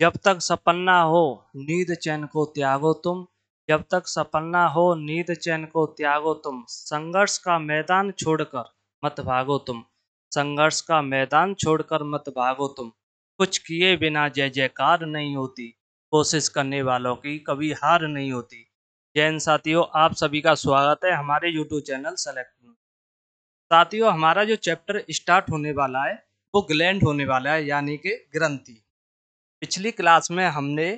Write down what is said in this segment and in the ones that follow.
जब तक सपन्ना हो नींद चैन को त्यागो तुम जब तक सपन्ना हो नींद चैन को त्यागो तुम संघर्ष का मैदान छोड़कर मत भागो तुम संघर्ष का मैदान छोड़कर मत भागो तुम कुछ किए बिना जय जयकार नहीं होती कोशिश करने वालों की कभी हार नहीं होती जैन साथियों आप सभी का स्वागत है हमारे यूट्यूब चैनल सेलेक्ट साथियों हमारा जो चैप्टर स्टार्ट होने वाला है वो ग्लैंड होने वाला है यानी कि ग्रंथि पिछली क्लास में हमने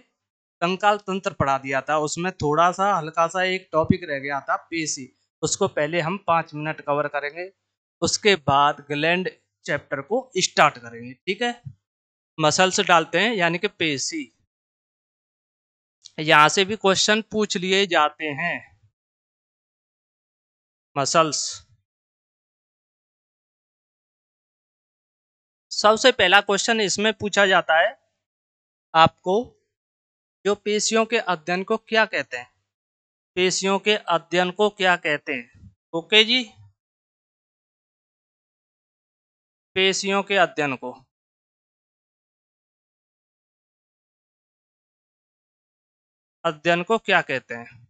कंकाल तंत्र पढ़ा दिया था उसमें थोड़ा सा हल्का सा एक टॉपिक रह गया था पेशी उसको पहले हम पाँच मिनट कवर करेंगे उसके बाद ग्लैंड चैप्टर को स्टार्ट करेंगे ठीक है मसल्स डालते हैं यानी कि पेशी यहाँ से भी क्वेश्चन पूछ लिए जाते हैं मसल्स सबसे पहला क्वेश्चन इसमें पूछा जाता है आपको जो पेशियों के अध्ययन को क्या कहते हैं पेशियों के अध्ययन को क्या कहते हैं ओके जी पेशियों के अध्ययन को अध्ययन को क्या कहते हैं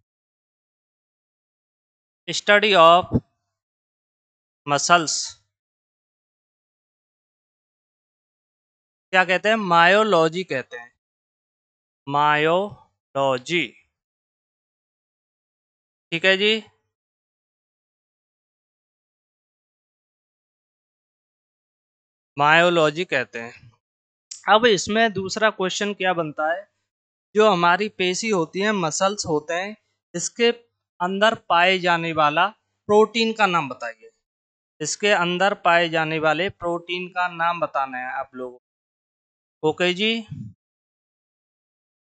स्टडी ऑफ मसल्स क्या कहते हैं मायोलॉजी कहते हैं मायोलॉजी ठीक है जी मायोलॉजी कहते हैं अब इसमें दूसरा क्वेश्चन क्या बनता है जो हमारी पेशी होती है मसल्स होते हैं इसके अंदर पाए जाने वाला प्रोटीन का नाम बताइए इसके अंदर पाए जाने वाले प्रोटीन का नाम बताना है आप लोगों ओके जी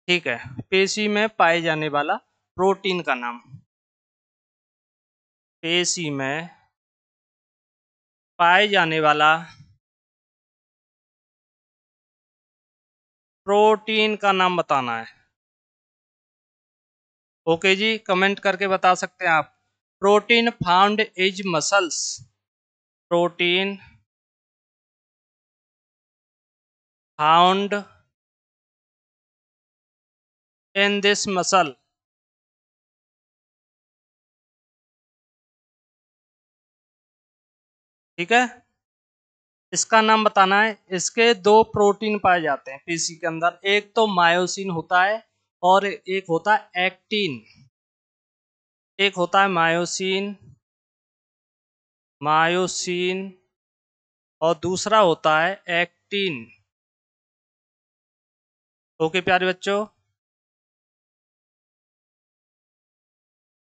ठीक है पेशी में पाए जाने वाला प्रोटीन का नाम पेशी में पाए जाने वाला प्रोटीन का नाम बताना है ओके जी कमेंट करके बता सकते हैं आप protein found is muscles protein found in this muscle ठीक है इसका नाम बताना है इसके दो प्रोटीन पाए जाते हैं पीसी के अंदर एक तो मायोसिन होता है और एक होता है एक्टिन एक होता है मायोसिन मायोसिन और दूसरा होता है एक्टिन ओके प्यारे बच्चों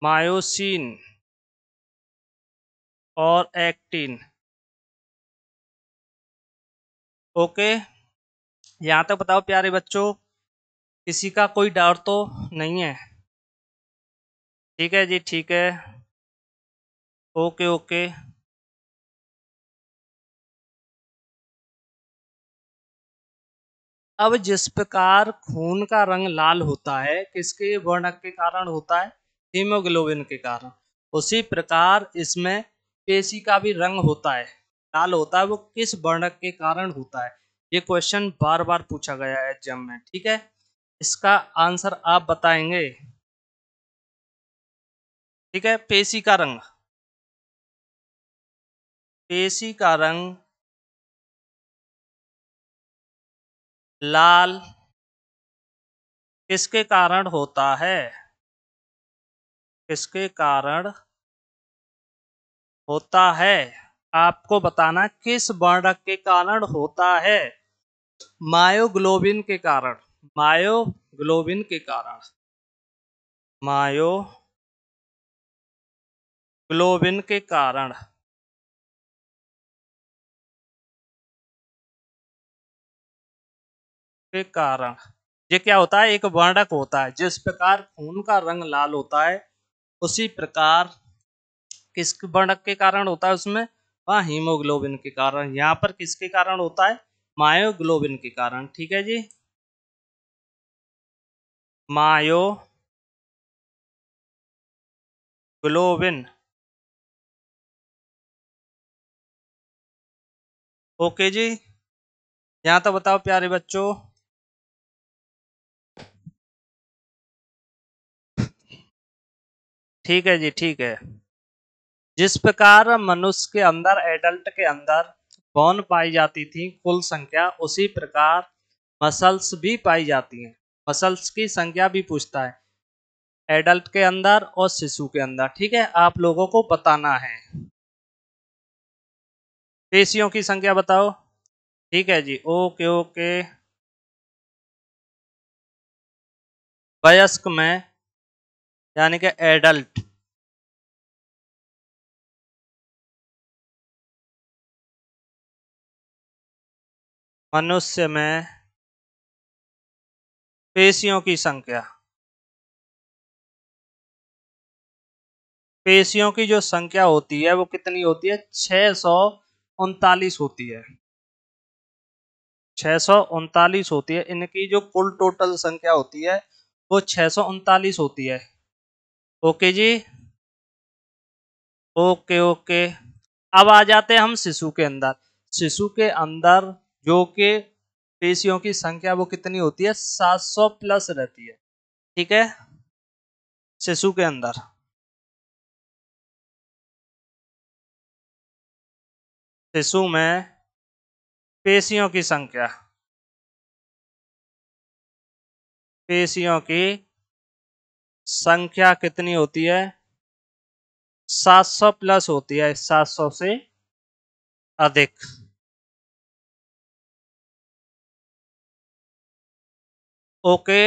मायोसिन और एक्टिन ओके यहाँ तक बताओ प्यारे बच्चों किसी का कोई डर तो नहीं है ठीक है जी ठीक है ओके ओके अब जिस प्रकार खून का रंग लाल होता है किसके वर्णक के कारण होता है हीमोग्लोबिन के कारण उसी प्रकार इसमें पेशी का भी रंग होता है लाल होता है वो किस वर्णक के कारण होता है ये क्वेश्चन बार बार पूछा गया है एग्जाम में ठीक है इसका आंसर आप बताएंगे ठीक है पेशी का रंग पेशी का रंग लाल किसके कारण होता है किसके कारण होता है आपको बताना किस वर्ण के कारण होता है मायोग्लोबिन के कारण मायोग्लोबिन के कारण मायो ग्लोबिन के कारण के कारण ये क्या होता है एक वर्णक होता है जिस प्रकार खून का रंग लाल होता है उसी प्रकार किस बणक के कारण होता है उसमें वहाँ हीमोग्लोबिन के कारण यहाँ पर किसके कारण होता है मायोग्लोबिन के कारण ठीक है जी मायो ग्लोबिन ओके जी यहाँ तो बताओ प्यारे बच्चों ठीक है जी ठीक है जिस प्रकार मनुष्य के अंदर एडल्ट के अंदर बोन पाई जाती थी कुल संख्या उसी प्रकार मसल्स भी पाई जाती हैं मसल्स की संख्या भी पूछता है एडल्ट के अंदर और शिशु के अंदर ठीक है आप लोगों को बताना है पेशियों की संख्या बताओ ठीक है जी ओके ओके वयस्क में यानी कि एडल्ट मनुष्य में पेशियों की संख्या पेशियों की जो संख्या होती है वो कितनी होती है छह सौ उनतालीस होती है छ सौ उनतालीस होती है इनकी जो कुल टोटल संख्या होती है वो छह सौ उनतालीस होती है ओके जी ओके ओके अब आ जाते हैं हम शिशु के अंदर शिशु के अंदर जो कि पेशियों की संख्या वो कितनी होती है 700 प्लस रहती है ठीक है शिशु के अंदर शिशु में पेशियों की संख्या पेशियों की संख्या कितनी होती है 700 प्लस होती है 700 से अधिक ओके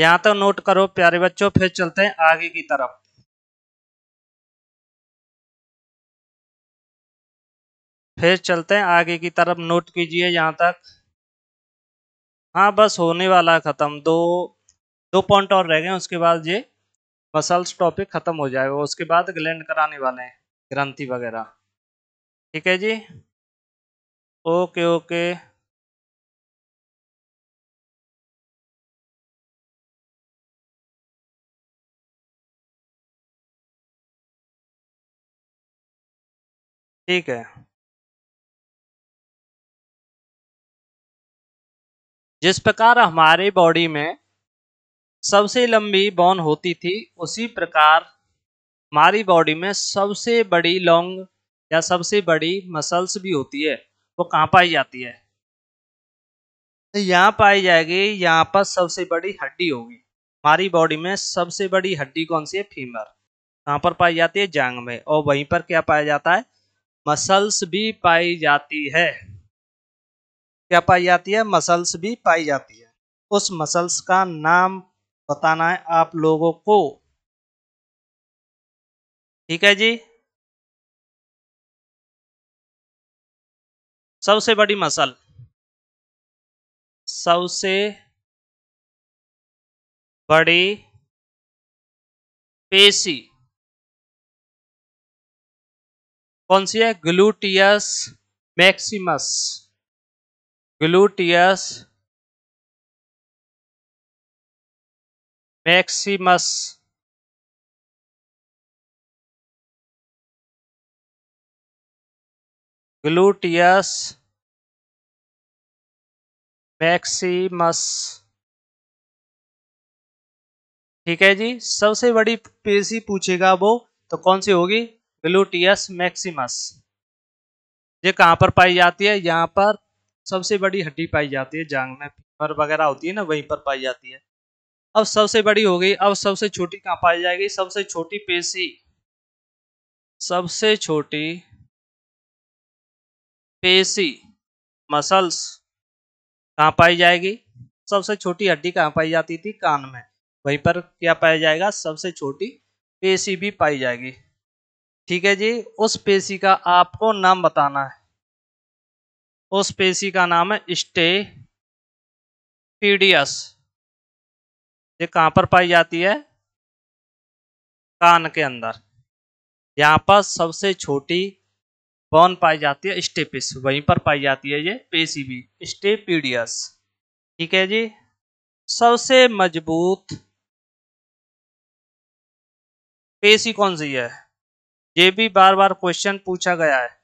यहां तक तो नोट करो प्यारे बच्चों फिर चलते हैं आगे की तरफ फिर चलते हैं आगे की तरफ नोट कीजिए यहां तक हाँ बस होने वाला ख़त्म दो दो पॉइंट और रह गए उसके बाद ये मसल्स टॉपिक ख़त्म हो जाएगा उसके बाद ग्लैंड कराने वाले हैं ग्रंथि वगैरह ठीक है जी ओके ओके ठीक है जिस प्रकार हमारे बॉडी में सबसे लंबी बोन होती थी उसी प्रकार हमारी बॉडी में सबसे बड़ी लॉन्ग या सबसे बड़ी मसल्स भी होती है वो कहाँ पाई जाती है तो यहाँ पाई जाएगी यहाँ पर सबसे बड़ी हड्डी होगी हमारी बॉडी में सबसे बड़ी हड्डी कौन सी है फीमर कहाँ पर पाई जाती है जांग में और वहीं पर क्या पाया जाता है मसल्स भी पाई जाती है क्या पाई जाती है मसल्स भी पाई जाती है उस मसल्स का नाम बताना है आप लोगों को ठीक है जी सबसे बड़ी मसल सबसे बड़ी पेशी कौन सी है gluteus maximus gluteus maximus gluteus maximus ठीक है जी सबसे बड़ी पेशी पूछेगा वो तो कौन सी होगी ग्लूटियस मैक्सिमस ये कहां पर पाई जाती है यहां पर सबसे बड़ी हड्डी पाई जाती है जांग में फीमर वगैरह होती है ना वहीं पर पाई जाती है अब सबसे बड़ी हो गई अब सबसे छोटी कहाँ पाई जाएगी सबसे छोटी पेशी सबसे छोटी पेशी मसल्स कहाँ पाई जाएगी सबसे छोटी हड्डी कहाँ पाई जाती थी कान में वहीं पर क्या पाया जाएगा सबसे छोटी पेशी भी पाई जाएगी ठीक है जी उस पेशी का आपको नाम बताना है उस पेशी का नाम है स्टे पीडियस ये कहाँ पर पाई जाती है कान के अंदर यहाँ पर सबसे छोटी बॉन पाई जाती है स्टेपिस वहीं पर पाई जाती है ये पेशी भी स्टेपीडियस ठीक है जी सबसे मजबूत पेशी कौन सी है ये भी बार बार क्वेश्चन पूछा गया है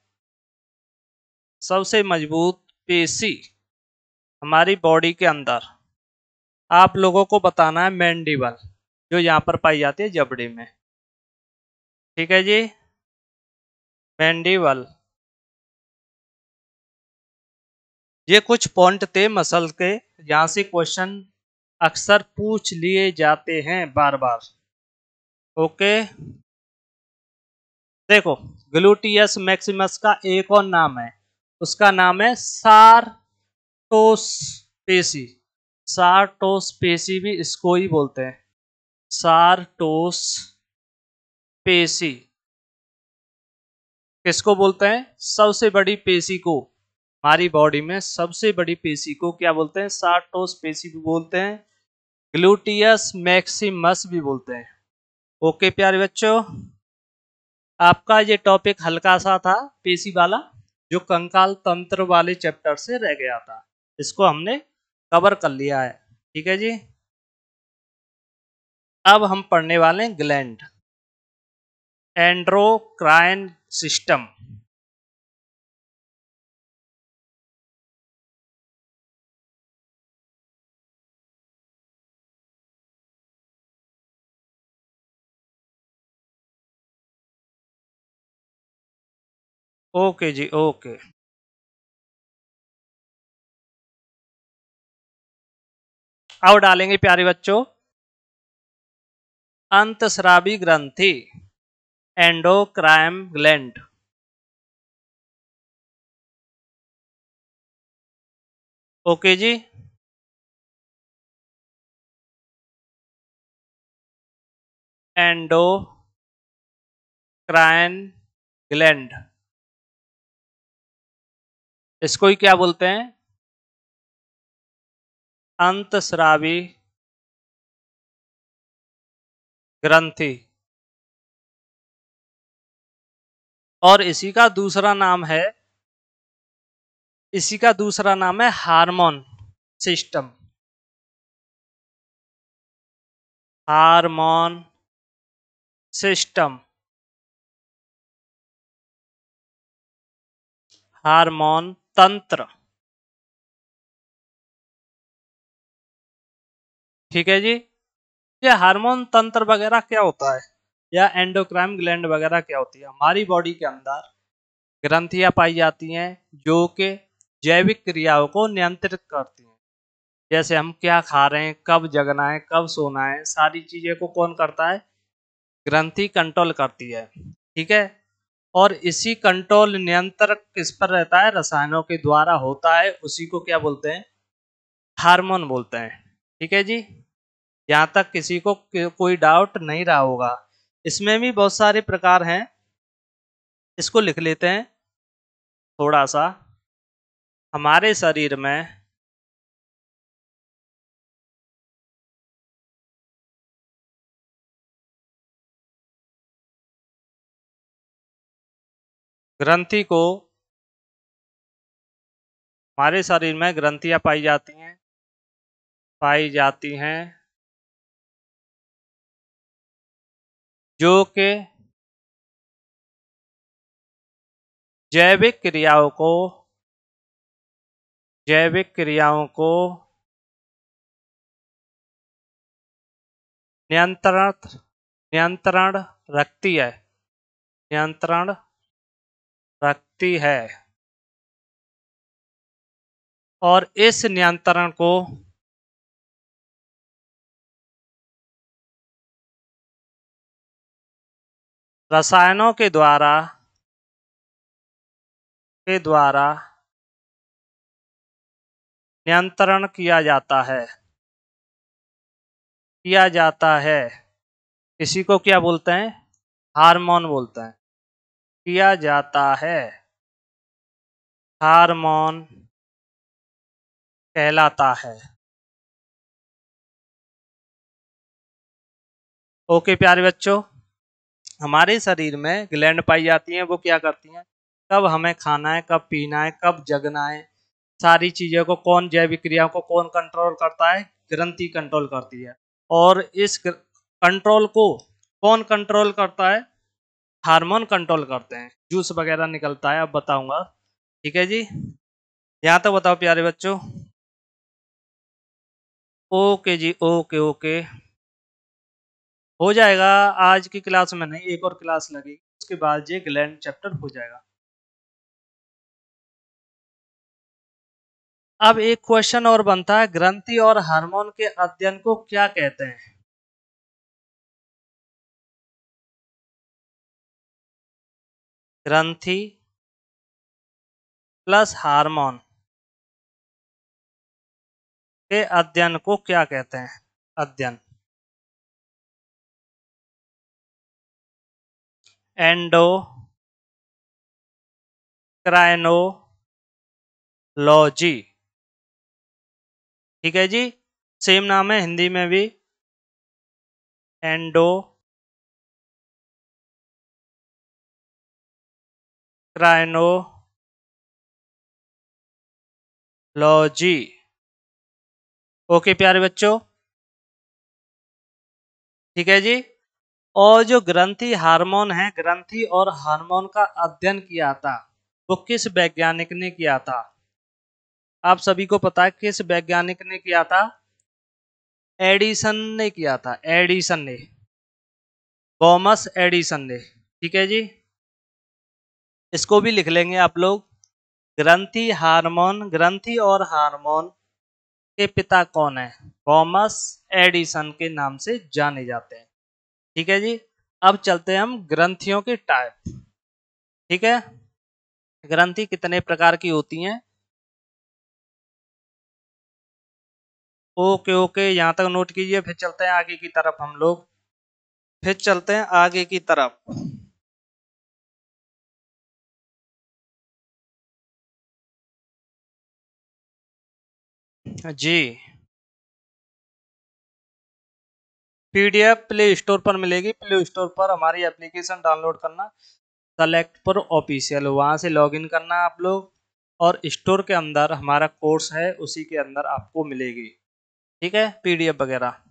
सबसे मजबूत पेशी हमारी बॉडी के अंदर आप लोगों को बताना है मैंडिबल जो यहाँ पर पाई जाती है जबड़ी में ठीक है जी मैंडिबल ये कुछ पॉइंट थे मसल के यहाँ से क्वेश्चन अक्सर पूछ लिए जाते हैं बार बार ओके देखो ग्लूटियस मैक्सिमस का एक और नाम है उसका नाम है सार्टोस्पेसी पेशी भी इसको ही बोलते हैं पेशी किसको बोलते हैं सबसे बड़ी पेशी को हमारी बॉडी में सबसे बड़ी पेशी को क्या बोलते हैं पेशी भी बोलते हैं ग्लूटियस मैक्सिमस भी बोलते हैं ओके प्यारे बच्चों आपका ये टॉपिक हल्का सा था पेशी वाला जो कंकाल तंत्र वाले चैप्टर से रह गया था इसको हमने कवर कर लिया है ठीक है जी अब हम पढ़ने वाले हैं ग्लैंड एंड्रोक्राइन सिस्टम ओके जी ओके अब डालेंगे प्यारे बच्चों अंतस्रावी ग्रंथि एंडोक्राइम ग्लैंड ओके जी एंडो क्राइन ग्लैंड इसको ही क्या बोलते हैं अंतस्रावी ग्रंथि और इसी का दूसरा नाम है इसी का दूसरा नाम है hormone system hormone system hormone तंत्र ठीक है जी ये हार्मोन तंत्र वगैरह क्या होता है या एंडोक्राइम ग्लैंड वगैरह क्या होती है हमारी बॉडी के अंदर ग्रंथियां पाई जाती हैं जो कि जैविक क्रियाओं को नियंत्रित करती हैं जैसे हम क्या खा रहे हैं कब जगना है कब सोना है सारी चीज़ें को कौन करता है ग्रंथि कंट्रोल करती है ठीक है और इसी कंट्रोल नियंत्रक किस पर रहता है रसायनों के द्वारा होता है उसी को क्या बोलते हैं हार्मोन बोलते हैं ठीक है जी यहाँ तक किसी को कोई डाउट नहीं रहा होगा इसमें भी बहुत सारे प्रकार हैं इसको लिख लेते हैं थोड़ा सा हमारे शरीर में ग्रंथि को हमारे शरीर में ग्रंथियां पाई जाती हैं पाई जाती हैं जो कि जैविक क्रियाओं को जैविक क्रियाओं को नियंत्रण नियंत्रण रखती है नियंत्रण रखती है और इस नियंत्रण को रसायनों के द्वारा के द्वारा नियंत्रण किया जाता है किया जाता है किसी को क्या बोलते हैं हार्मोन बोलते हैं किया जाता है हार्मोन कहलाता है ओके प्यारे बच्चों हमारे शरीर में ग्लैंड पाई जाती हैं वो क्या करती हैं कब हमें खाना है कब पीना है कब जगना है सारी चीज़ों को कौन जैविक क्रियाओं को कौन कंट्रोल करता है ग्रंथि कंट्रोल करती है और इस कंट्रोल को कौन कंट्रोल करता है हार्मोन कंट्रोल करते हैं जूस वगैरह निकलता है अब बताऊंगा ठीक है जी यहाँ तो बताओ प्यारे बच्चों ओके जी ओके ओके हो जाएगा आज की क्लास में नहीं एक और क्लास लगेगी उसके बाद ये ग्लैंड चैप्टर हो जाएगा अब एक क्वेश्चन और बनता है ग्रंथि और हार्मोन के अध्ययन को क्या कहते हैं ग्रंथि प्लस हार्मोन के अध्ययन को क्या कहते हैं अध्ययन एंडो क्राइनोलॉजी ठीक है जी सेम नाम है हिंदी में भी एंडो एंडोक्राइनोलॉजी ओके प्यारे बच्चों ठीक है जी और जो ग्रंथि हार्मोन है ग्रंथि और हार्मोन का अध्ययन किया था वो किस वैज्ञानिक ने किया था आप सभी को पता है किस वैज्ञानिक ने किया था एडिसन ने किया था एडिसन ने थॉमस एडिसन ने ठीक है जी इसको भी लिख लेंगे आप लोग ग्रंथि हार्मोन ग्रंथि और हार्मोन के पिता कौन है थॉमस एडिसन के नाम से जाने जाते हैं ठीक है जी अब चलते हैं हम ग्रंथियों के टाइप ठीक है ग्रंथि कितने प्रकार की होती हैं ओके ओके यहाँ तक नोट कीजिए फिर चलते हैं आगे की तरफ हम लोग फिर चलते हैं आगे की तरफ जी पीडीएफ प्ले स्टोर पर मिलेगी प्ले स्टोर पर हमारी एप्लीकेशन डाउनलोड करना सेलेक्ट पर ऑफिशियल वहाँ से लॉगिन करना आप लोग और स्टोर के अंदर हमारा कोर्स है उसी के अंदर आपको मिलेगी ठीक है पीडीएफ वगैरह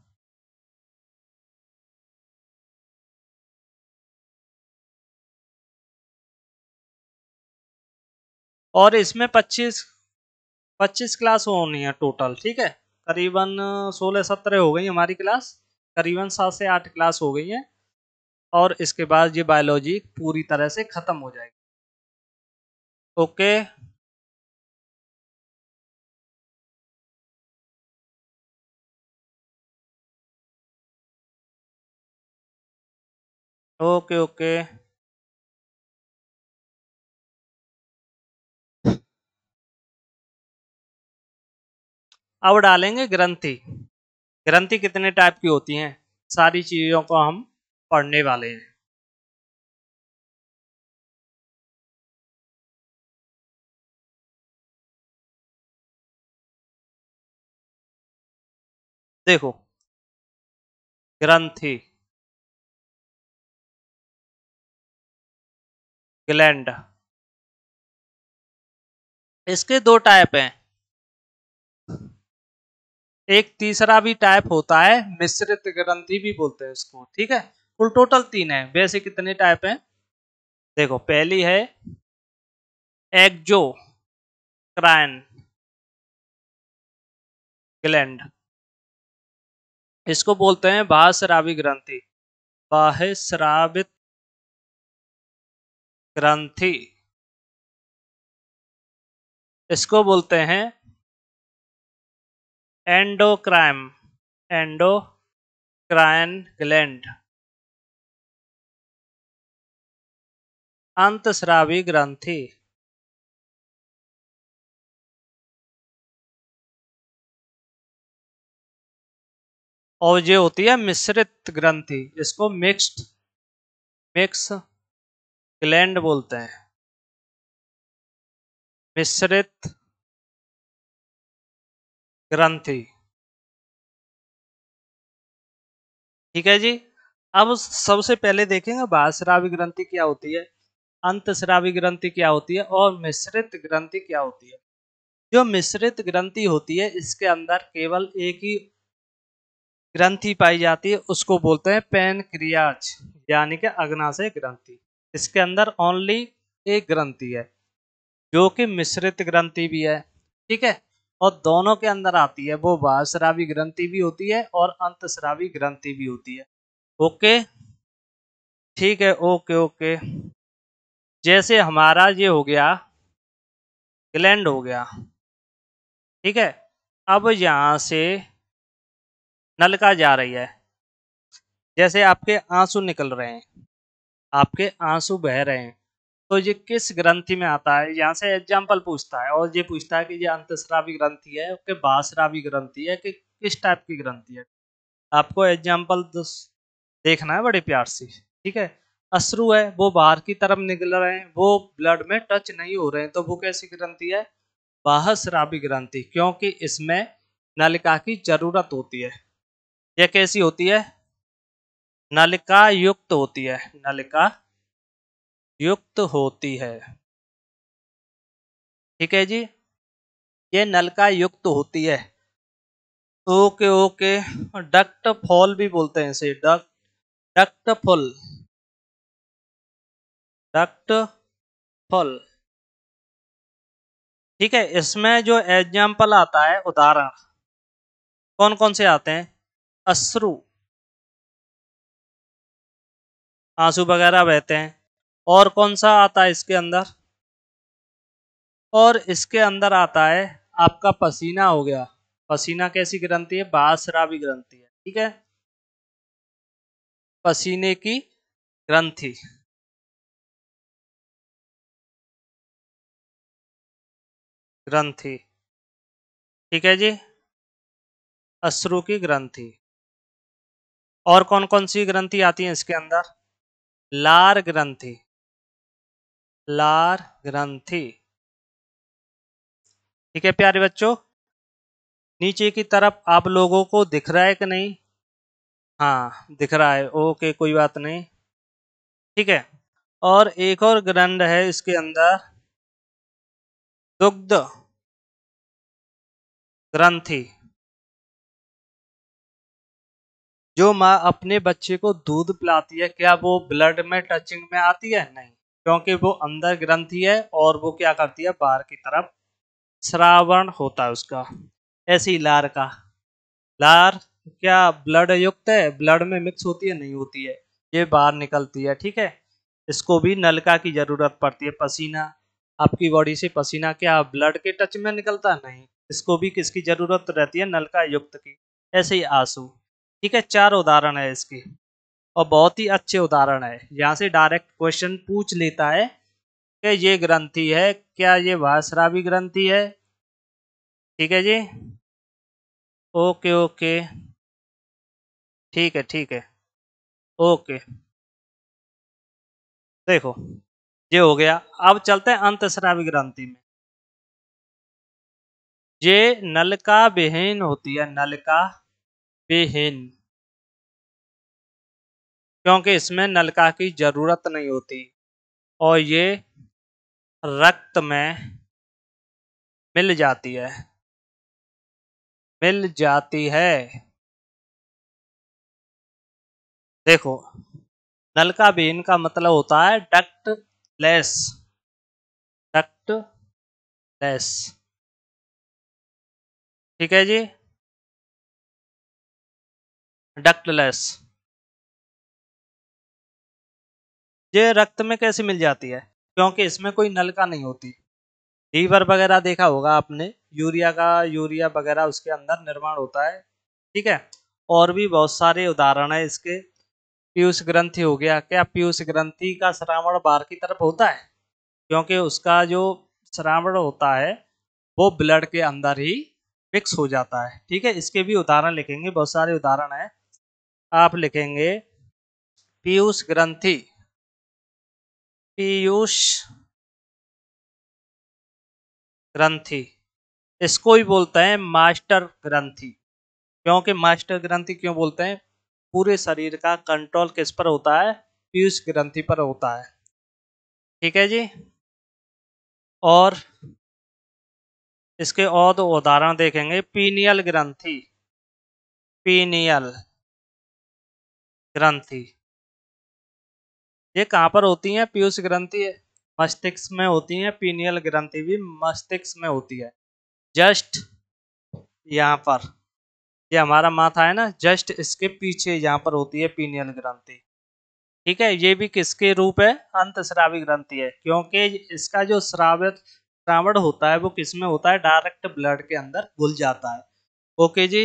और इसमें 25 पच्चीस क्लास होनी है टोटल ठीक है करीबन सोलह सत्रह हो गई हमारी क्लास करीबन सात से आठ क्लास हो गई है और इसके बाद ये बायोलॉजी पूरी तरह से ख़त्म हो जाएगी ओके ओके ओके अब डालेंगे ग्रंथि ग्रंथि कितने टाइप की होती हैं सारी चीज़ों को हम पढ़ने वाले हैं देखो ग्रंथि ग्लैंड इसके दो टाइप हैं एक तीसरा भी टाइप होता है मिश्रित ग्रंथि भी बोलते हैं उसको ठीक है कुल टोटल तीन है वैसे कितने टाइप हैं देखो पहली है एक्जो क्राइन ग्लैंड इसको बोलते हैं बाहस्रावी ग्रंथि बाहस्रावित ग्रंथि इसको बोलते हैं एंडोक्राइम एंडोक्राइन ग्लैंड अंतस्रावी ग्रंथि और ये होती है मिश्रित ग्रंथि इसको मिक्स्ड मिक्स ग्लैंड बोलते हैं मिश्रित ग्रंथि ठीक है जी अब सबसे पहले देखेंगे बाहश्रावी ग्रंथि क्या होती है अंत श्राविक ग्रंथि क्या होती है और मिश्रित ग्रंथि क्या होती है जो मिश्रित ग्रंथि होती है इसके अंदर केवल एक ही ग्रंथि पाई जाती है उसको बोलते हैं क्रियाज यानी कि अग्नाशय ग्रंथि इसके अंदर ओनली एक ग्रंथि है जो कि मिश्रित ग्रंथि भी है ठीक है और दोनों के अंदर आती है वो श्रावी ग्रंथि भी होती है और श्रावी ग्रंथि भी होती है ओके ठीक है ओके ओके जैसे हमारा ये हो गया ग्लैंड हो गया ठीक है अब यहाँ से नलका जा रही है जैसे आपके आंसू निकल रहे हैं आपके आंसू बह रहे हैं तो ये किस ग्रंथि में आता है यहाँ से एग्जाम्पल पूछता है और ये पूछता है कि ये अंतश्रावी ग्रंथि है कि बासरावी ग्रंथि है कि किस टाइप की ग्रंथि है आपको एग्जाम्पल देखना है बड़े प्यार से ठीक है अश्रु है वो बाहर की तरफ निकल रहे हैं वो ब्लड में टच नहीं हो रहे हैं तो वो कैसी ग्रंथि है बाहसरावी ग्रंथि क्योंकि इसमें नलिका की जरूरत होती है यह कैसी होती है नलिका युक्त होती है नलिका युक्त होती है ठीक है जी ये नलका युक्त होती है ओके ओके डक्ट फॉल भी बोलते हैं इसे duct duct fall duct fall ठीक है इसमें जो एग्जाम्पल आता है उदाहरण कौन कौन से आते हैं अश्रु आंसू वगैरह बहते हैं और कौन सा आता है इसके अंदर और इसके अंदर आता है आपका पसीना हो गया पसीना कैसी ग्रंथि है बासरावी ग्रंथि है ठीक है पसीने की ग्रंथि ग्रंथि ठीक है जी अश्रु की ग्रंथि और कौन कौन सी ग्रंथि आती है इसके अंदर लार ग्रंथि लार ग्रंथि ठीक है प्यारे बच्चों नीचे की तरफ आप लोगों को दिख रहा है कि नहीं हाँ दिख रहा है ओके कोई बात नहीं ठीक है और एक और ग्रंथ है इसके अंदर दुग्ध ग्रंथि जो माँ अपने बच्चे को दूध पिलाती है क्या वो ब्लड में टचिंग में आती है नहीं क्योंकि वो अंदर ग्रंथी है और वो क्या करती है बाहर की तरफ श्रावण होता है उसका ऐसी लार का लार क्या ब्लड युक्त है ब्लड में मिक्स होती है नहीं होती है ये बाहर निकलती है ठीक है इसको भी नलका की जरूरत पड़ती है पसीना आपकी बॉडी से पसीना क्या ब्लड के टच में निकलता नहीं इसको भी किसकी जरूरत रहती है नलका युक्त की ऐसे ही आंसू ठीक है चार उदाहरण है इसके और बहुत ही अच्छे उदाहरण है यहाँ से डायरेक्ट क्वेश्चन पूछ लेता है कि ये ग्रंथि है क्या ये भाषरावी ग्रंथि है ठीक है जी ओके ओके ठीक है ठीक है ओके देखो ये हो गया अब चलते हैं श्रावी ग्रंथि में ये नलका विहीन होती है नलका विहीन क्योंकि इसमें नलका की ज़रूरत नहीं होती और ये रक्त में मिल जाती है मिल जाती है देखो नलका भी इनका मतलब होता है डक्ट लेस डक्ट लेस ठीक है जी लेस ये रक्त में कैसे मिल जाती है क्योंकि इसमें कोई नलका नहीं होती लीवर वगैरह देखा होगा आपने यूरिया का यूरिया वगैरह उसके अंदर निर्माण होता है ठीक है और भी बहुत सारे उदाहरण है इसके पीयूष ग्रंथि हो गया क्या पीयूष ग्रंथि का श्रावण बाहर की तरफ होता है क्योंकि उसका जो श्रावण होता है वो ब्लड के अंदर ही मिक्स हो जाता है ठीक है इसके भी उदाहरण लिखेंगे बहुत सारे उदाहरण है आप लिखेंगे पीयूष ग्रंथि पीयूष ग्रंथी इसको ही बोलते हैं मास्टर ग्रंथि क्योंकि मास्टर ग्रंथि क्यों बोलते हैं पूरे शरीर का कंट्रोल किस पर होता है पीयूष ग्रंथि पर होता है ठीक है जी और इसके और दो उदाहरण देखेंगे पीनियल ग्रंथि पीनियल ग्रंथि ये कहाँ पर होती है पीयूष ग्रंथि मस्तिष्क में होती है पीनियल ग्रंथि भी मस्तिष्क में होती है जस्ट यहाँ पर ये हमारा माथा है ना जस्ट इसके पीछे यहाँ पर होती है पीनियल ग्रंथि ठीक है ये भी किसके रूप है अंत श्रावी ग्रंथि है क्योंकि इसका जो श्रावित श्रावण होता है वो किस में होता है डायरेक्ट ब्लड के अंदर घुल जाता है ओके जी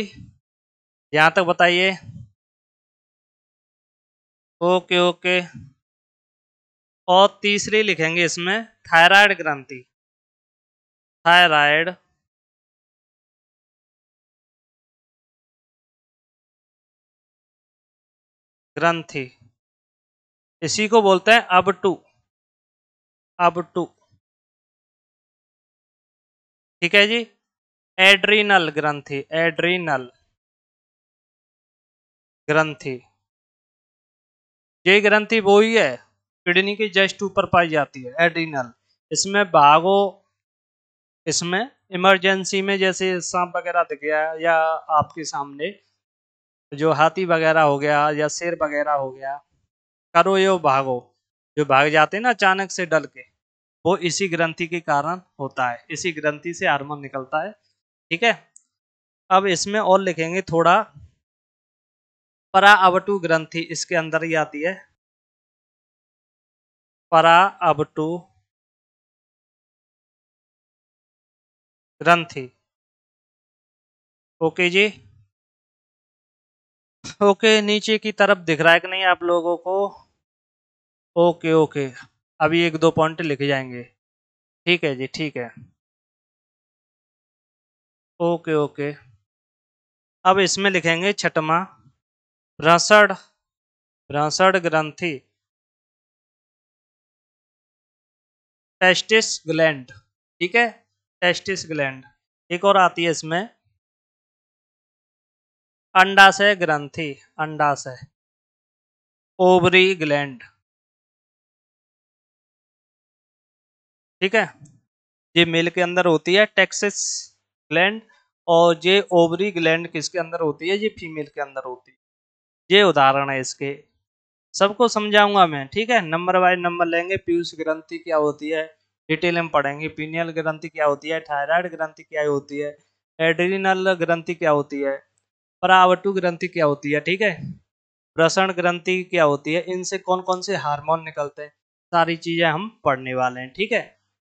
यहाँ तक बताइए ओके ओके और तीसरी लिखेंगे इसमें थायराइड ग्रंथि थायराइड ग्रंथि इसी को बोलते हैं अब टू अब टू ठीक है जी एड्रीनल ग्रंथि एड्रीनल ग्रंथि ये ग्रंथि वो ही है किडनी के जस्ट ऊपर पाई जाती है एड्रीनल इसमें भागो इसमें इमरजेंसी में जैसे सांप वगैरह दिख गया या आपके सामने जो हाथी वगैरह हो गया या शेर वगैरह हो गया करो यो भागो जो भाग जाते हैं ना अचानक से डल के वो इसी ग्रंथि के कारण होता है इसी ग्रंथि से हार्मोन निकलता है ठीक है अब इसमें और लिखेंगे थोड़ा पराअवटु ग्रंथि इसके अंदर ही आती है परा अब टू ग्रंथि ओके जी ओके नीचे की तरफ दिख रहा है कि नहीं आप लोगों को ओके ओके अभी एक दो पॉइंट लिख जाएंगे ठीक है जी ठीक है ओके ओके अब इसमें लिखेंगे छठमा भ्रसड़ भ्रसड़ ग्रंथी टेस्टिस ग्लैंड ठीक है टेस्टिस ग्लैंड एक और आती है इसमें अंडाशय ग्रंथि अंडाशय ओवरी ग्लैंड ठीक है ये मेल के अंदर होती है टेक्सिस ग्लैंड और ये ओवरी ग्लैंड किसके अंदर होती है ये फीमेल के अंदर होती है ये उदाहरण है इसके सबको समझाऊंगा मैं ठीक है नंबर वाइज नंबर लेंगे पीयूष ग्रंथि क्या होती है डिटेल में पढ़ेंगे पीनियल ग्रंथि क्या होती है थायराइड ग्रंथि क्या होती है एड्रिनल ग्रंथि क्या होती है परावटु ग्रंथि क्या होती है ठीक है प्रसरण ग्रंथि क्या होती है इनसे कौन कौन से हार्मोन निकलते हैं सारी चीजें हम पढ़ने वाले हैं ठीक है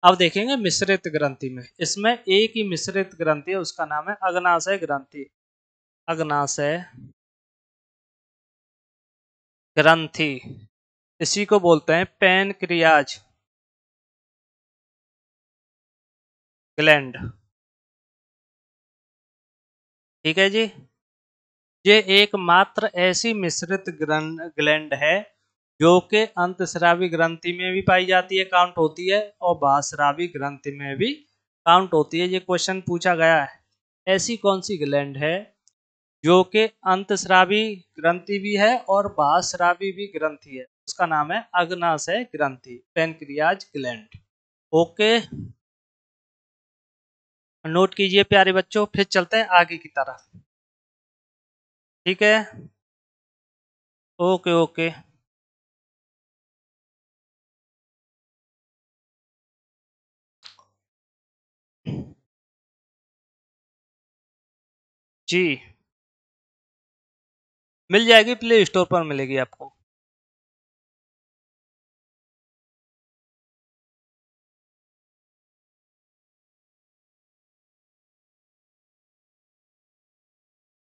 अब देखेंगे मिश्रित ग्रंथि में इसमें एक ही मिश्रित ग्रंथि है उसका नाम है अग्नाशय ग्रंथि अग्नाशय ग्रंथि इसी को बोलते हैं क्रियाज ग्लैंड ठीक है जी ये एकमात्र ऐसी मिश्रित ग्लैंड है जो कि श्रावी ग्रंथि में भी पाई जाती है काउंट होती है और बाश्रावी ग्रंथि में भी काउंट होती है ये क्वेश्चन पूछा गया है ऐसी कौन सी ग्लैंड है जो कि अंतस्रावी ग्रंथि भी है और बाहस्रावी भी ग्रंथि है उसका नाम है अग्नाशय ग्रंथि पेनक्रियाज ग्लैंड ओके नोट कीजिए प्यारे बच्चों फिर चलते हैं आगे की तरफ ठीक है ओके ओके जी मिल जाएगी प्ले स्टोर पर मिलेगी आपको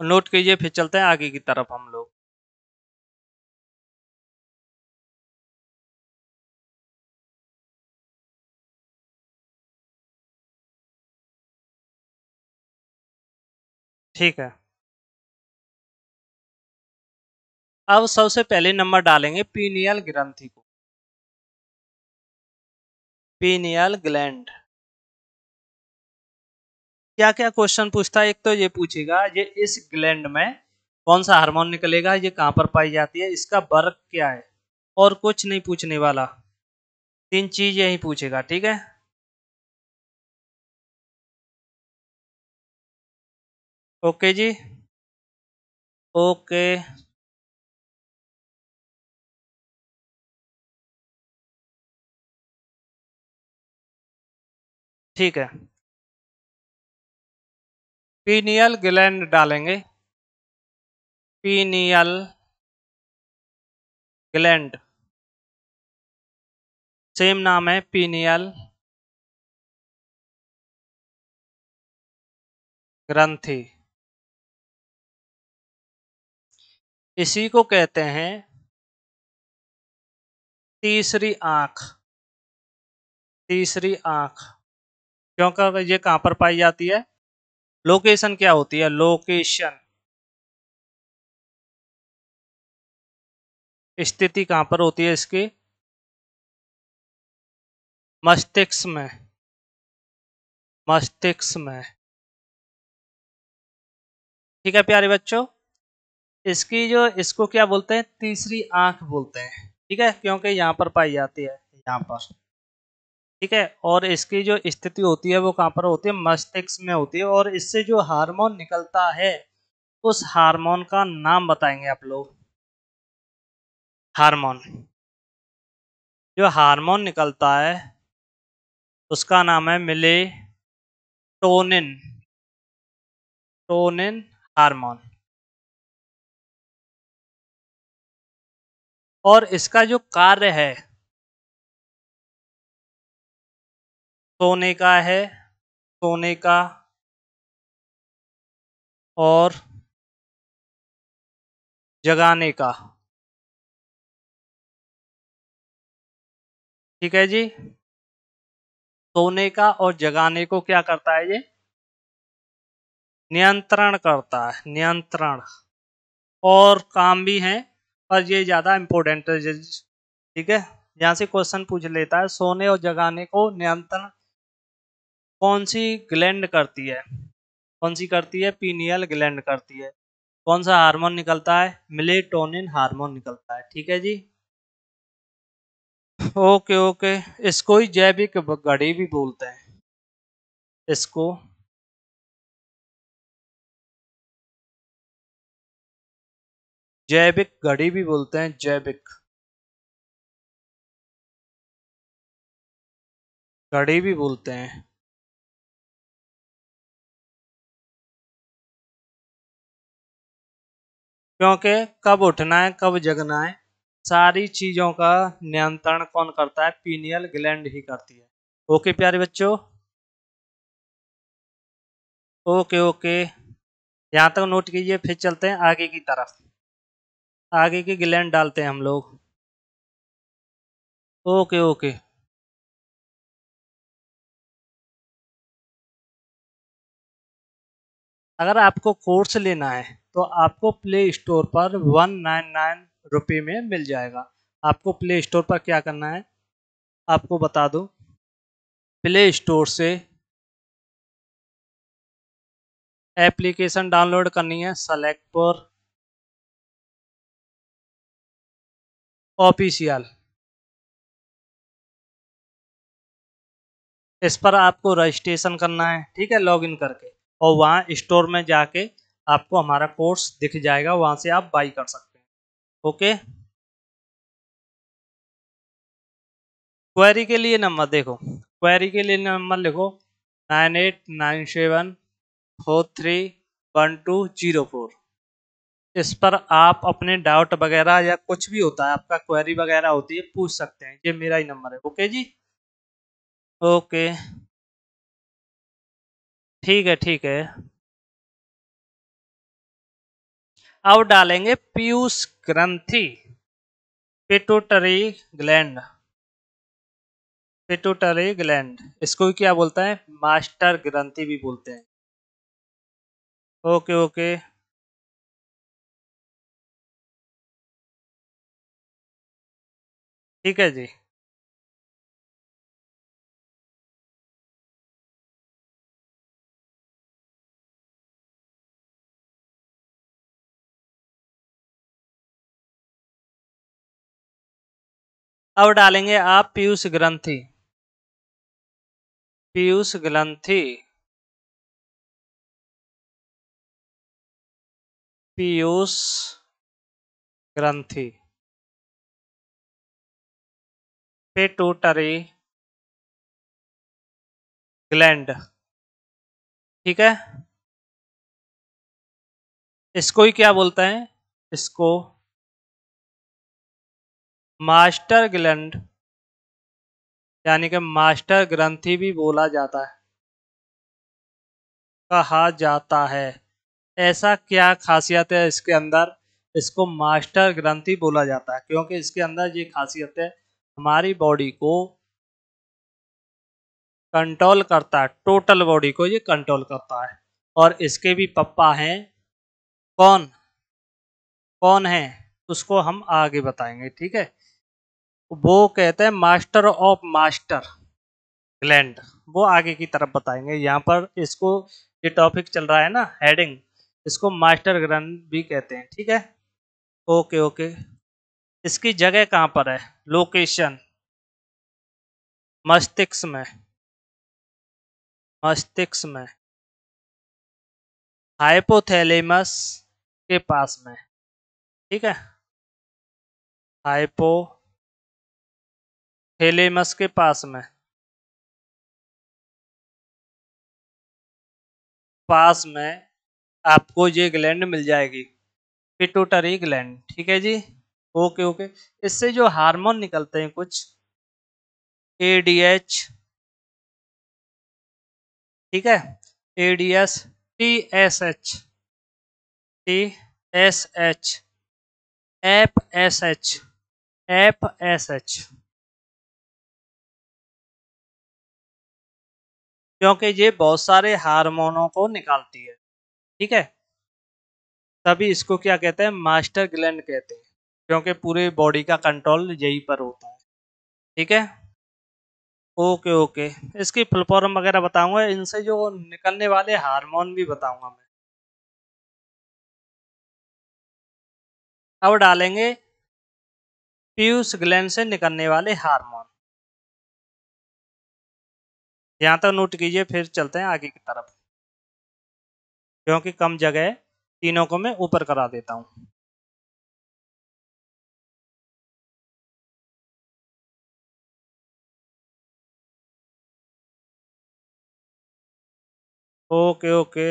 नोट कीजिए फिर चलते हैं आगे की तरफ हम लोग ठीक है अब सबसे पहले नंबर डालेंगे पीनियल ग्रंथि को पीनियल ग्लैंड क्या क्या क्वेश्चन पूछता है एक तो ये पूछेगा ये इस ग्लैंड में कौन सा हार्मोन निकलेगा ये कहां पर पाई जाती है इसका वर्क क्या है और कुछ नहीं पूछने वाला तीन चीज यही पूछेगा ठीक है ओके जी ओके ठीक है पीनियल ग्लैंड डालेंगे पीनियल ग्लैंड सेम नाम है पीनियल ग्रंथि इसी को कहते हैं तीसरी आंख तीसरी आंख क्योंकि ये कहाँ पर पाई जाती है लोकेशन क्या होती है लोकेशन स्थिति कहाँ पर होती है इसकी मस्तिष्क में मस्तिष्क में ठीक है प्यारे बच्चों इसकी जो इसको क्या बोलते हैं तीसरी आंख बोलते हैं ठीक है क्योंकि यहाँ पर पाई जाती है यहाँ पर ठीक है और इसकी जो स्थिति होती है वो कहाँ पर होती है मस्तिष्क में होती है और इससे जो हार्मोन निकलता है उस हार्मोन का नाम बताएंगे आप लोग हार्मोन जो हार्मोन निकलता है उसका नाम है मिले टोनिन टोनिन हार्मोन और इसका जो कार्य है सोने का है सोने का और जगाने का ठीक है जी सोने का और जगाने को क्या करता है ये नियंत्रण करता है नियंत्रण और काम भी हैं पर ये ज़्यादा इंपॉर्टेंट है ठीक है यहाँ से क्वेश्चन पूछ लेता है सोने और जगाने को नियंत्रण कौन सी ग्लैंड करती है कौन सी करती है पीनियल ग्लैंड करती है कौन सा हार्मोन निकलता है मिलेटोनिन हार्मोन निकलता है ठीक है जी ओके ओके इसको ही जैविक घड़ी भी बोलते हैं इसको जैविक घड़ी भी बोलते हैं जैविक घड़ी भी बोलते हैं क्योंकि कब उठना है कब जगना है सारी चीज़ों का नियंत्रण कौन करता है पीनियल ग्लैंड ही करती है ओके प्यारे बच्चों ओके ओके यहाँ तक नोट कीजिए फिर चलते हैं आगे की तरफ आगे की ग्लैंड डालते हैं हम लोग ओके ओके अगर आपको कोर्स लेना है तो आपको प्ले स्टोर पर वन नाइन नाइन रुपये में मिल जाएगा आपको प्ले स्टोर पर क्या करना है आपको बता दूं प्ले स्टोर से एप्लीकेशन डाउनलोड करनी है सेलेक्ट पर ऑफिशियल इस पर आपको रजिस्ट्रेशन करना है ठीक है लॉगिन करके और वहाँ स्टोर में जाके आपको हमारा कोर्स दिख जाएगा वहां से आप बाई कर सकते हैं ओके क्वेरी के लिए नंबर देखो क्वेरी के लिए नंबर लिखो nine eight nine seven four three one two zero four इस पर आप अपने डाउट वगैरह या कुछ भी होता है आपका क्वेरी वगैरह होती है पूछ सकते हैं ये मेरा ही नंबर है ओके जी ओके ठीक है ठीक है अब डालेंगे पीयूष ग्रंथि पिटूटरी ग्लैंड पिटूटरी ग्लैंड इसको क्या बोलते हैं मास्टर ग्रंथि भी बोलते हैं ओके ओके ठीक है जी अब डालेंगे आप पीयूष ग्रंथी पीयूष ग्रंथी पीयूष ग्रंथी पेटूटरी ग्लैंड ठीक है इसको ही क्या बोलते हैं इसको मास्टर ग्लैंड यानी कि मास्टर ग्रंथि भी बोला जाता है कहा जाता है ऐसा क्या खासियत है इसके अंदर इसको मास्टर ग्रंथि बोला जाता है क्योंकि इसके अंदर ये खासियत है हमारी बॉडी को कंट्रोल करता है टोटल बॉडी को ये कंट्रोल करता है और इसके भी पप्पा हैं कौन कौन है उसको हम आगे बताएंगे ठीक है वो कहते हैं मास्टर ऑफ मास्टर ग्लैंड वो आगे की तरफ बताएंगे यहाँ पर इसको ये टॉपिक चल रहा है ना हेडिंग इसको मास्टर ग्रंथ भी कहते हैं ठीक है ओके ओके इसकी जगह कहाँ पर है लोकेशन मस्तिष्क में मस्तिष्क में हाइपोथैलेमस के पास में ठीक है हाइपो हेलेमस के पास में पास में आपको ये ग्लैंड मिल जाएगी पिटोटरी ग्लैंड ठीक है जी ओके ओके इससे जो हार्मोन निकलते हैं कुछ ए डी एच ठीक है A D S T S H T S H F S H F S H क्योंकि ये बहुत सारे हार्मोनों को निकालती है ठीक है तभी इसको क्या कहते हैं मास्टर ग्लैंड कहते हैं क्योंकि पूरे बॉडी का कंट्रोल यही पर होता है ठीक है ओके ओके इसकी फुलफॉर्म वगैरह बताऊंगा इनसे जो निकलने वाले हार्मोन भी बताऊंगा मैं अब डालेंगे पीयूष ग्लैंड से निकलने वाले हार्मोन यहाँ तक नोट कीजिए फिर चलते हैं आगे की तरफ क्योंकि कम जगह है तीनों को मैं ऊपर करा देता हूँ ओके ओके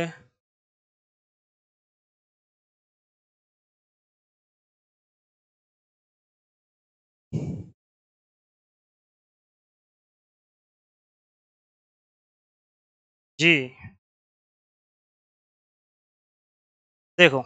जी देखो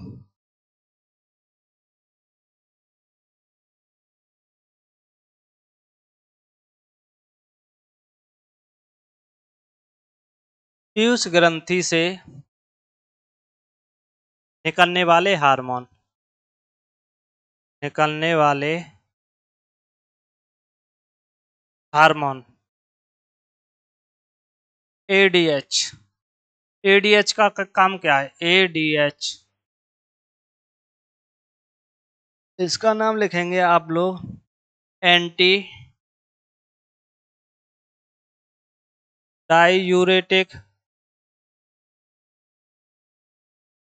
पीयूष ग्रंथि से निकलने वाले हार्मोन निकलने वाले hormone A D H A D H का काम क्या है ए डी एच इसका नाम लिखेंगे आप लोग एंटी डायूरेटिक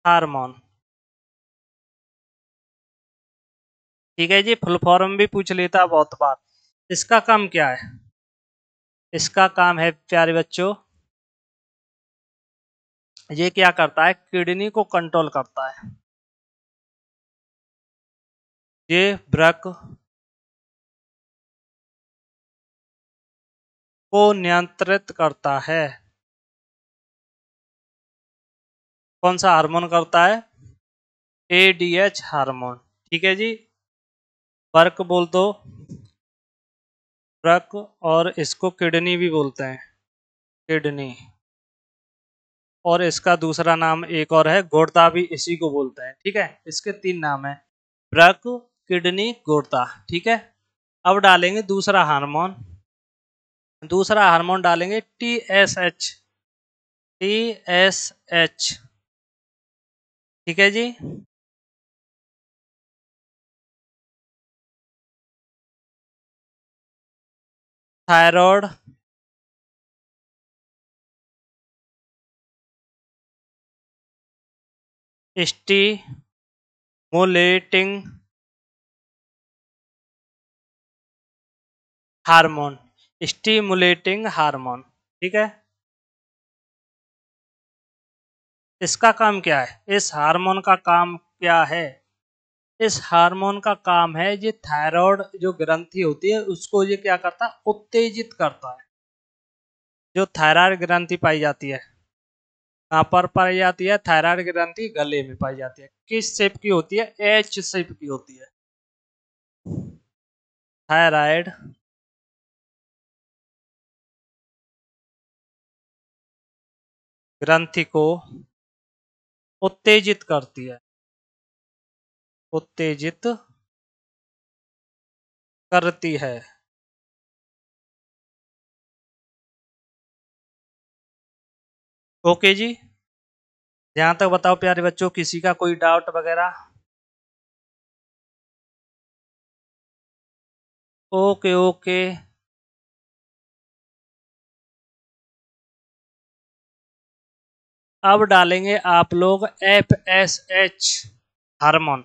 हार्मोन ठीक है जी फुल फॉर्म भी पूछ लेता बहुत बार इसका काम क्या है इसका काम है प्यारे बच्चों ये क्या करता है किडनी को कंट्रोल करता है ये ब्रक को नियंत्रित करता है कौन सा हार्मोन करता है एडीएच हार्मोन ठीक है जी बर्क बोल दो ब्रक और इसको किडनी भी बोलते हैं किडनी और इसका दूसरा नाम एक और है गोड़ता भी इसी को बोलते हैं ठीक है इसके तीन नाम है ब्रक किडनी गोड़ता ठीक है अब डालेंगे दूसरा हार्मोन दूसरा हार्मोन डालेंगे T S H T S H ठीक है जी thyroid stimulating hormone stimulating hormone ठीक है इसका काम क्या है इस हार्मोन का काम क्या है इस हार्मोन का काम है ये थायराइड जो ग्रंथि होती है उसको ये क्या करता है उत्तेजित करता है जो थायराइड ग्रंथि पाई जाती है कहाँ पर पाई जाती है थायराइड ग्रंथि गले में पाई जाती है किस शेप की होती है एच शेप की होती है थायराइड ग्रंथि को उत्तेजित करती है उत्तेजित करती है ओके जी यहाँ तक बताओ प्यारे बच्चों किसी का कोई डाउट वगैरह ओके ओके अब डालेंगे आप लोग F S H hormone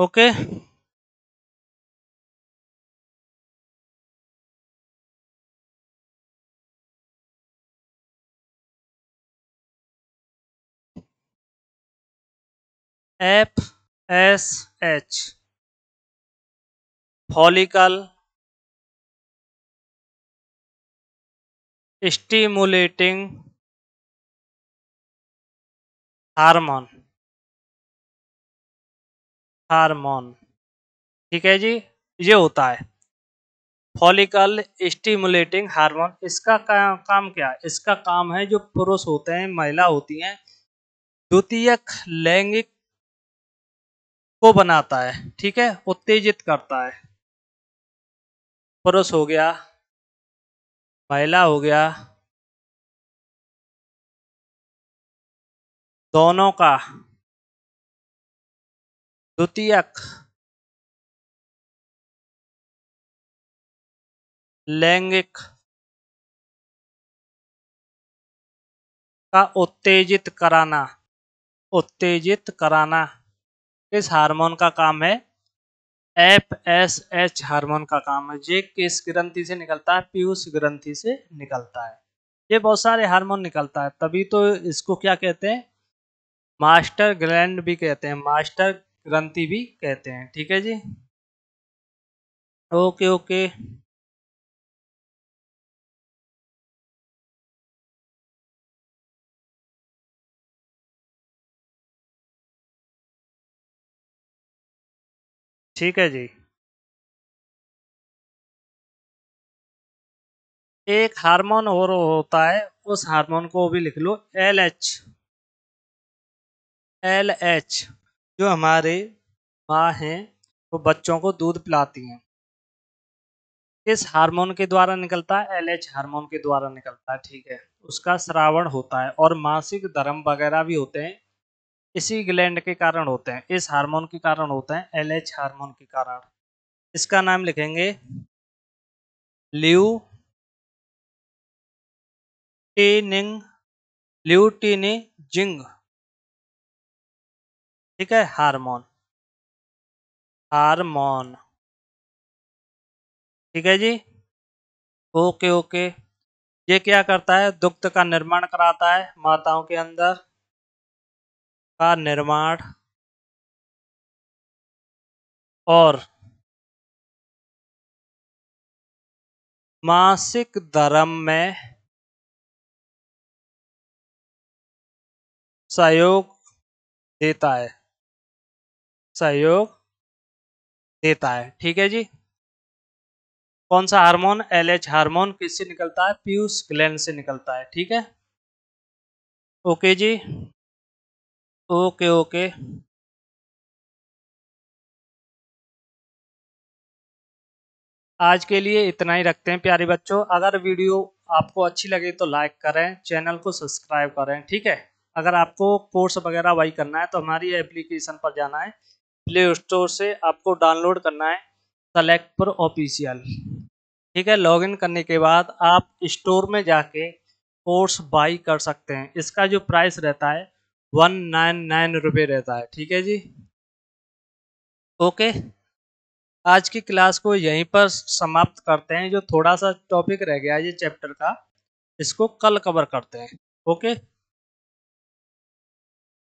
okay F S H follicle stimulating hormone hormone ठीक है जी ये होता है फॉलिकल स्टिमुलेटिंग हार्मोन इसका का, काम क्या इसका काम है जो पुरुष होते हैं महिला होती हैं द्वितीयक लैंगिक को बनाता है ठीक है उत्तेजित करता है पुरुष हो गया महिला हो गया दोनों का द्वितीयक लैंगिक का उत्तेजित कराना उत्तेजित कराना किस हार्मोन का काम है एफ एस एच हार्मोन का काम है जे किस ग्रंथि से निकलता है पीयूष ग्रंथि से निकलता है ये बहुत सारे हार्मोन निकलता है तभी तो इसको क्या कहते हैं मास्टर ग्लैंड भी कहते हैं मास्टर ग्रंथि भी कहते हैं ठीक है जी ओके ओके ठीक है जी एक हार्मोन और होता है उस हार्मोन को भी लिख लो एल एच एल एच जो हमारे माँ हैं वो तो बच्चों को दूध पिलाती हैं इस हार्मोन के द्वारा निकलता है एल एच हार्मोन के द्वारा निकलता है ठीक है उसका श्रावण होता है और मासिक धर्म वगैरह भी होते हैं इसी ग्लैंड के कारण होते हैं इस हार्मोन के कारण होते हैं एल एच हार्मोन के कारण इसका नाम लिखेंगे ल्यू टीनिंग ल्यूटिनी जिंग ठीक है हार्मोन हार्मोन ठीक है जी ओके ओके ये क्या करता है दुग्ध का निर्माण कराता है माताओं के अंदर का निर्माण और मासिक धर्म में सहयोग देता है सहयोग देता है ठीक है जी कौन सा हार्मोन एलएच हार्मोन किससे निकलता है पीयूष ग्लैंड से निकलता है ठीक है ओके जी ओके ओके आज के लिए इतना ही रखते हैं प्यारे बच्चों अगर वीडियो आपको अच्छी लगे तो लाइक करें चैनल को सब्सक्राइब करें ठीक है अगर आपको कोर्स वगैरह वही करना है तो हमारी एप्लीकेशन पर जाना है प्ले स्टोर से आपको डाउनलोड करना है सेलेक्ट पर ऑफिशियल ठीक है लॉगिन करने के बाद आप स्टोर में जाके कोर्स बाई कर सकते हैं इसका जो प्राइस रहता है वन नाइन नाइन रुपये रहता है ठीक है जी ओके आज की क्लास को यहीं पर समाप्त करते हैं जो थोड़ा सा टॉपिक रह गया ये चैप्टर का इसको कल कवर करते हैं ओके